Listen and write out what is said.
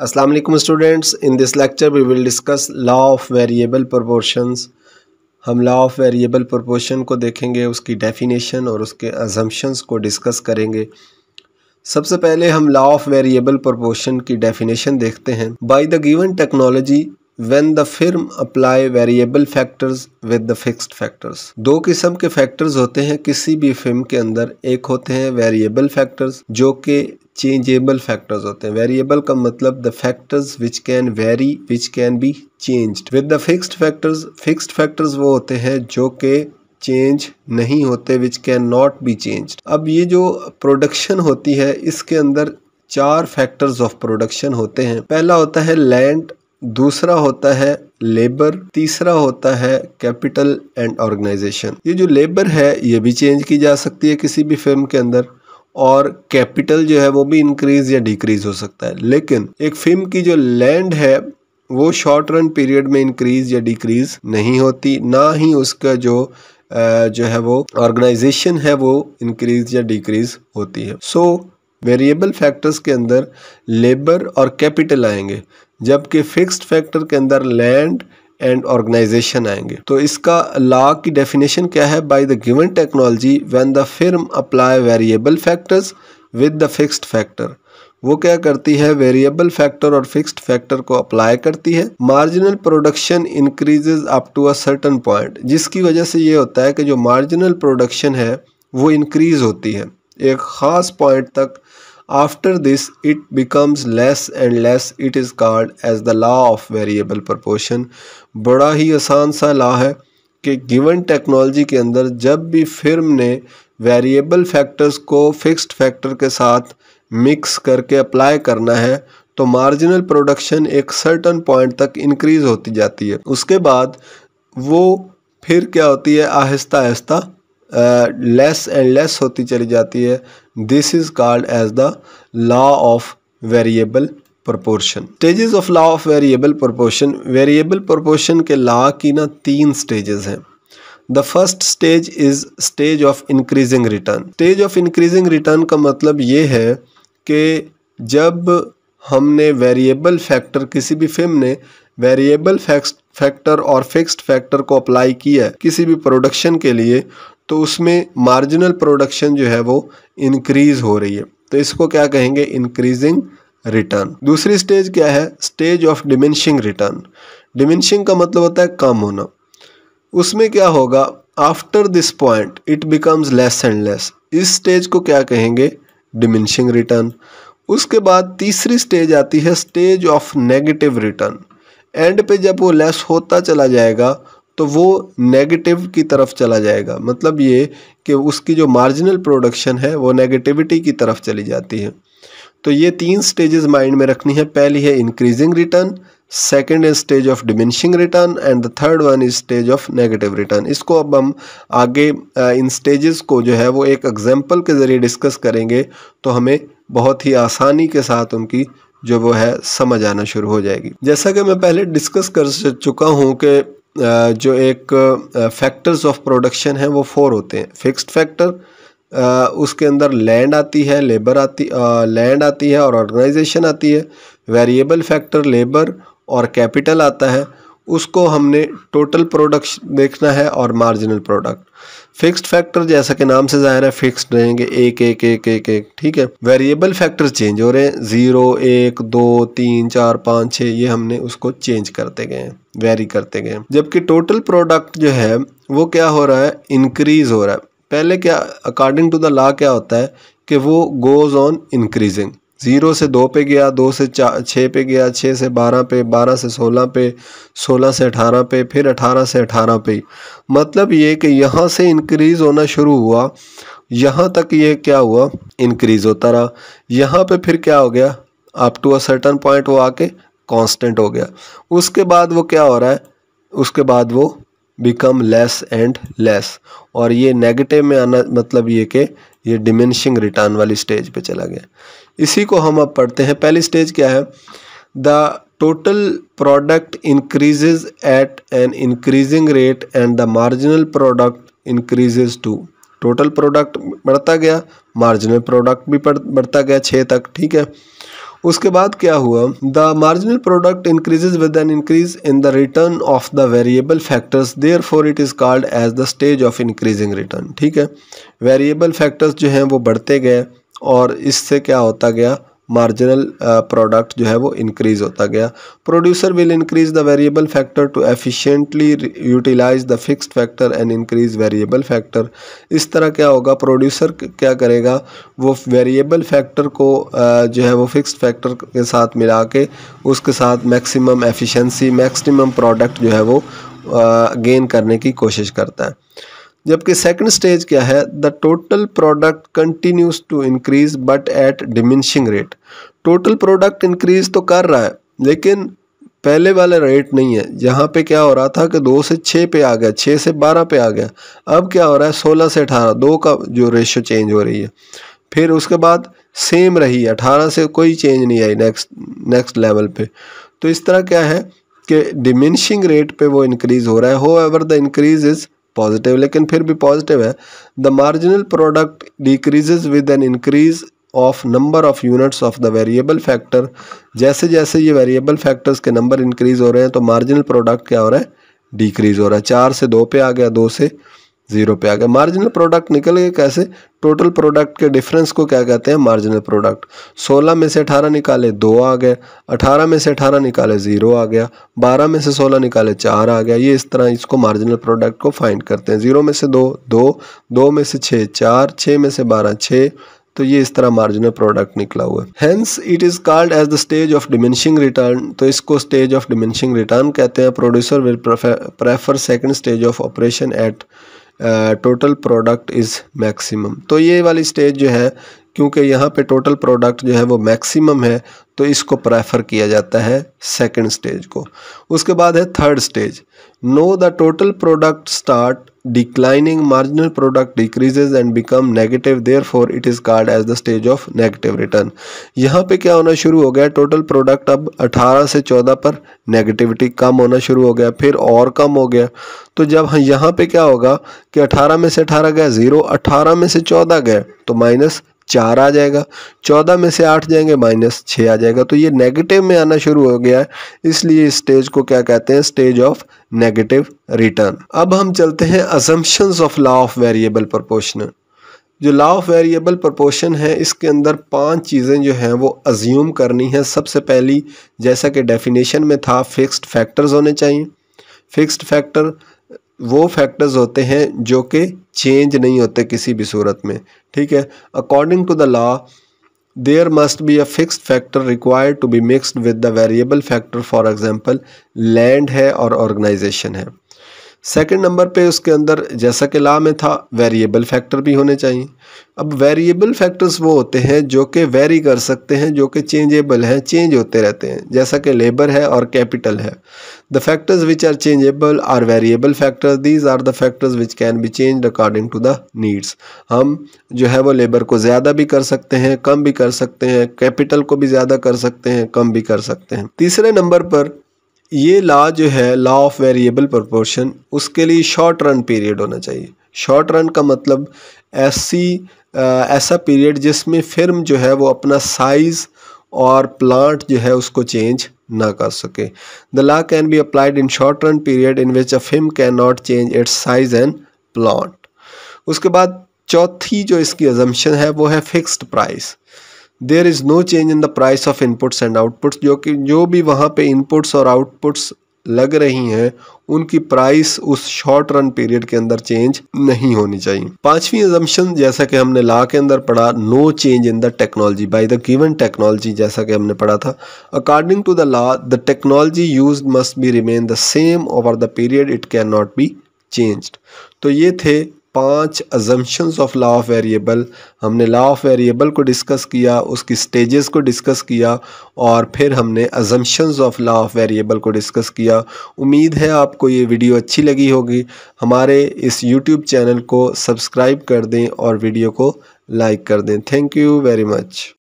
Aslam students in this lecture we will discuss law of variable proportion हम law of variable proportion को देखेंगे उसकी definition और उसके अजम्पन्स को डिस्कस करेंगे सबसे पहले हम लॉ ऑफ वेरिएबल प्रपोर्शन की डेफिनेशन देखते हैं by the given technology when the firm apply variable factors with the fixed factors दो किस्म के factors होते हैं किसी भी firm के अंदर एक होते हैं variable factors जो कि changeable factors होते हैं variable का मतलब the factors which can vary which can be changed with the fixed factors fixed factors वो होते हैं जो कि चेंज नहीं होते which can not be change अब ये जो प्रोडक्शन होती है इसके अंदर चार फैक्टर्स ऑफ प्रोडक्शन होते हैं पहला होता है लैंड दूसरा होता है लेबर तीसरा होता है कैपिटल एंड ऑर्गेनाइजेशन ये जो लेबर है ये भी चेंज की जा सकती है किसी भी फिल्म के अंदर और कैपिटल जो है वो भी इंक्रीज या डिक्रीज हो सकता है लेकिन एक फिल्म की जो लैंड है वो शॉर्ट रन पीरियड में इंक्रीज या डिक्रीज नहीं होती ना ही उसका जो जो है वो ऑर्गेनाइजेशन है वो इंक्रीज या डिक्रीज होती है सो वेरिएबल फैक्टर्स के अंदर लेबर और कैपिटल आएंगे जबकि फिक्स्ड फैक्टर के अंदर लैंड एंड ऑर्गेनाइजेशन आएंगे तो इसका लॉ की डेफिनेशन क्या है by the given technology when the firm apply variable factors with the fixed factor वो क्या करती है वेरिएबल फैक्टर और फिक्स्ड फैक्टर को अप्लाई करती है marginal production increases up to a certain point जिसकी वजह से ये होता है कि जो मार्जिनल प्रोडक्शन है वो इंक्रीज़ होती है एक ख़ास पॉइंट तक After this, it becomes less and less. It is called as the law of variable proportion. बड़ा ही आसान सा law है कि given technology के अंदर जब भी firm ने variable factors को fixed factor के साथ mix करके apply करना है तो marginal production एक certain point तक increase होती जाती है उसके बाद वो फिर क्या होती है आहिस्ता आहिस्ता लेस एंड लेस होती चली जाती है this is called as the law of variable proportion stages of law of variable proportion variable proportion के लॉ की ना तीन स्टेजेस हैं the first stage is stage of increasing return stage of increasing return का मतलब ये है कि जब हमने वेरिएबल फैक्टर किसी भी फिल्म ने वेरिएबल फैक्टर और फिक्स्ड फैक्टर को अप्लाई किया किसी भी प्रोडक्शन के लिए तो उसमें मार्जिनल प्रोडक्शन जो है वो इंक्रीज़ हो रही है तो इसको क्या कहेंगे इंक्रीजिंग रिटर्न दूसरी स्टेज क्या है stage of diminishing return diminishing का मतलब होता है कम होना उसमें क्या होगा after this point it becomes less and less इस स्टेज को क्या कहेंगे डिमिनशिंग रिटर्न उसके बाद तीसरी स्टेज आती है stage of negative return and पे जब वो लेस होता चला जाएगा तो वो नेगेटिव की तरफ चला जाएगा मतलब ये कि उसकी जो मार्जिनल प्रोडक्शन है वो नेगेटिविटी की तरफ चली जाती है तो ये तीन स्टेजेस माइंड में रखनी है पहली है increasing return second is stage of diminishing return and the third one is stage of negative return इसको अब हम आगे इन स्टेजेस को जो है वो एक एग्जाम्पल के ज़रिए डिस्कस करेंगे तो हमें बहुत ही आसानी के साथ उनकी जो वो है समझ आना शुरू हो जाएगी जैसा कि मैं पहले डिस्कस कर चुका हूँ कि जो एक फैक्टर्स ऑफ प्रोडक्शन है वो फोर होते हैं फिक्स्ड फैक्टर उसके अंदर लैंड आती है लेबर आती लैंड आती है और ऑर्गेनाइजेशन आती है वेरिएबल फैक्टर लेबर और कैपिटल आता है उसको हमने टोटल प्रोडक्ट देखना है और मार्जिनल प्रोडक्ट फिक्स्ड फैक्टर जैसा कि नाम से जाहिर है फिक्स्ड रहेंगे एक एक एक एक एक ठीक है वेरिएबल फैक्टर चेंज हो रहे हैं ज़ीरो एक दो तीन चार पाँच छः ये हमने उसको चेंज करते गए हैं वेरी करते गए हैं जबकि टोटल प्रोडक्ट जो है वो क्या हो रहा है इंक्रीज़ हो रहा है पहले क्या अकॉर्डिंग टू द लॉ क्या होता है कि वो गोज़ ऑन इंक्रीजिंग ज़ीरो से दो पे गया दो से चार छः पे गया छः से बारह पे बारह से सोलह पे सोलह से अठारह पे फिर अठारह से अठारह पे मतलब ये कि यहाँ से इनक्रीज़ होना शुरू हुआ यहाँ तक ये क्या हुआ इंक्रीज़ होता रहा यहाँ पे फिर क्या हो गया up to a certain point वो आके कांस्टेंट हो गया उसके बाद वो क्या हो रहा है उसके बाद वो बिकम लेस एंड लेस और ये नेगेटिव में आना मतलब ये कि ये डिमिनिशिंग रिटर्न वाली स्टेज पे चला गया इसी को हम अब पढ़ते हैं पहली स्टेज क्या है the total product increases at an increasing rate and the marginal product increases to total product बढ़ता गया मार्जिनल प्रोडक्ट भी बढ़ता गया छः तक ठीक है उसके बाद क्या हुआ the marginal product increases with an increase in the return of the variable factors therefore it is called as the stage of increasing return ठीक है वेरिएबल फैक्टर्स जो हैं वो बढ़ते गए और इससे क्या होता गया मार्जिनल प्रोडक्ट uh, जो है वो इंक्रीज होता गया producer will increase the variable factor to efficiently utilise the fixed factor and increase variable factor इस तरह क्या होगा प्रोड्यूसर क्या करेगा वो वेरिएबल फैक्टर को uh, जो है वो फिक्स्ड फैक्टर के साथ मिला के उसके साथ मैक्सिमम एफिशिएंसी मैक्सिमम प्रोडक्ट जो है वो गेन uh, करने की कोशिश करता है जबकि सेकंड स्टेज क्या है the total product continues to increase but at diminishing rate total product increase तो कर रहा है लेकिन पहले वाला रेट नहीं है यहाँ पे क्या हो रहा था कि दो से छः पे आ गया छः से बारह पे आ गया अब क्या हो रहा है सोलह से अठारह दो का जो रेशियो चेंज हो रही है फिर उसके बाद सेम रही अठारह से कोई चेंज नहीं आई नेक्स्ट नेक्स्ट लेवल पे तो इस तरह क्या है कि डिमिनशिंग रेट पे वो इंक्रीज़ हो रहा है however the increase is positive लेकिन फिर भी पॉजिटिव है the marginal product decreases with an increase of number of units of the variable factor जैसे जैसे ये वेरिएबल फैक्टर्स के नंबर इंक्रीज़ हो रहे हैं तो मार्जिनल प्रोडक्ट क्या हो रहा है डिक्रीज़ हो रहा है चार से दो पे आ गया दो से जीरो पे आ गया मार्जिनल प्रोडक्ट निकल गया कैसे टोटल प्रोडक्ट के डिफरेंस को क्या कहते हैं मार्जिनल प्रोडक्ट 16 में से 18 निकाले दो आ गए 18 में से 18 निकाले ज़ीरो आ गया 12 में से 16 निकाले चार आ गया ये इस तरह इसको मार्जिनल प्रोडक्ट को फाइंड करते हैं ज़ीरो में से दो दो दो में से छः चार छः में से बारह छः तो ये इस तरह मार्जिनल प्रोडक्ट निकला हुआ hence it is called as the stage of diminishing return तो इसको स्टेज ऑफ डिमिनिशिंग रिटर्न कहते हैं producer will prefer second stage of operation at total product is maximum तो ये वाली स्टेज जो है क्योंकि यहाँ पे टोटल प्रोडक्ट जो है वो मैक्सिमम है तो इसको प्रेफर किया जाता है सेकंड स्टेज को उसके बाद है third stage no the total product start declining marginal product decreases and become negative therefore it is called as the stage of negative return yahan pe kya hona shuru ho gaya total product ab 18 se 14 par negativity kam hona shuru ho gaya phir aur kam ho gaya to jab yahan pe kya hoga ki 18 में se 18 gaya 0 18 में se 14 गए तो minus चार आ जाएगा चौदह में से आठ जाएंगे माइनस छः आ जाएगा तो ये नेगेटिव में आना शुरू हो गया है इसलिए इस स्टेज को क्या कहते हैं स्टेज ऑफ नेगेटिव रिटर्न अब हम चलते हैं assumptions of law of variable proportion जो लॉ ऑफ वेरिएबल प्रपोशन है इसके अंदर पांच चीज़ें जो हैं वो अज्यूम करनी है सबसे पहली जैसा कि डेफिनेशन में था फिक्सड फैक्टर्स होने चाहिए फिक्स्ड फैक्टर वो फैक्टर्स होते हैं जो कि चेंज नहीं होते किसी भी सूरत में ठीक है according to the law there must be a fixed factor required to be mixed with the variable factor for example land है और ऑर्गेनाइजेशन है सेकंड नंबर पे उसके अंदर जैसा कि ला में था वेरिएबल फैक्टर भी होने चाहिए अब वेरिएबल फैक्टर्स वो होते हैं जो कि वेरी कर सकते हैं जो कि चेंजेबल हैं चेंज होते रहते हैं जैसा कि लेबर है और कैपिटल है the factors which are changeable are variable factors these are the factors which can be change according to the needs हम जो है वो लेबर को ज़्यादा भी कर सकते हैं कम भी कर सकते हैं कैपिटल को भी ज़्यादा कर सकते हैं कम भी कर सकते हैं तीसरे नंबर पर ये लॉ जो है लॉ ऑफ वेरिएबल प्रोपोर्शन उसके लिए शॉर्ट रन पीरियड होना चाहिए शॉर्ट रन का मतलब ऐसी ऐसा पीरियड जिसमें फिल्म जो है वो अपना साइज़ और प्लांट जो है उसको चेंज ना कर सके the law can be applied in short run period in which a firm can not change its size and plant उसके बाद चौथी जो इसकी एजम्पन है वो है fixed price there is no change in the price of inputs and outputs जो कि जो भी वहाँ पे इनपुट्स और आउटपुट्स लग रही हैं उनकी प्राइस उस शॉर्ट रन पीरियड के अंदर चेंज नहीं होनी चाहिए पांचवी एजम्पन जैसा कि हमने ला के अंदर पढ़ा no change in the technology by the given technology जैसा कि हमने पढ़ा था according to the law the technology use must be remain the same over the period it can not be changed तो ये थे पांच assumptions of law of variable हमने लॉ ऑफ वेरिएबल को डिस्कस किया उसकी स्टेजेस को डिस्कस किया और फिर हमने assumptions of law of variable को डिस्कस किया उम्मीद है आपको ये वीडियो अच्छी लगी होगी हमारे इस यूट्यूब चैनल को सब्सक्राइब कर दें और वीडियो को लाइक कर दें थैंक यू वेरी मच